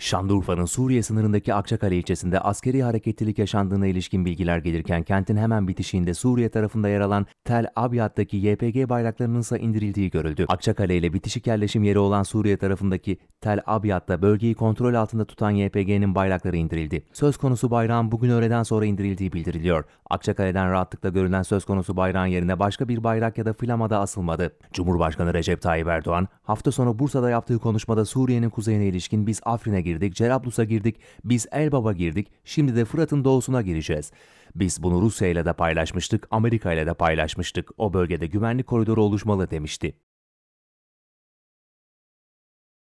Şanlıurfa'nın Suriye sınırındaki Akçakale ilçesinde askeri hareketlilik yaşandığına ilişkin bilgiler gelirken kentin hemen bitişiğinde Suriye tarafında yer alan Tel Abyad'daki YPG bayraklarının ise indirildiği görüldü. Akçakale ile bitişik yerleşim yeri olan Suriye tarafındaki Tel Abyad'da bölgeyi kontrol altında tutan YPG'nin bayrakları indirildi. Söz konusu bayrağın bugün öğleden sonra indirildiği bildiriliyor. Akçakale'den rahatlıkla görülen söz konusu bayrağın yerine başka bir bayrak ya da flamada asılmadı. Cumhurbaşkanı Recep Tayyip Erdoğan hafta sonu Bursa'da yaptığı konuşmada Suriye'nin kuzeyine ilişkin biz Afrin'e girdik, Cerablus'a girdik, biz Elbab'a girdik, şimdi de Fırat'ın doğusuna gireceğiz. Biz bunu Rusya ile de paylaşmıştık, Amerika ile de paylaşmıştık. O bölgede güvenlik koridoru oluşmalı demişti.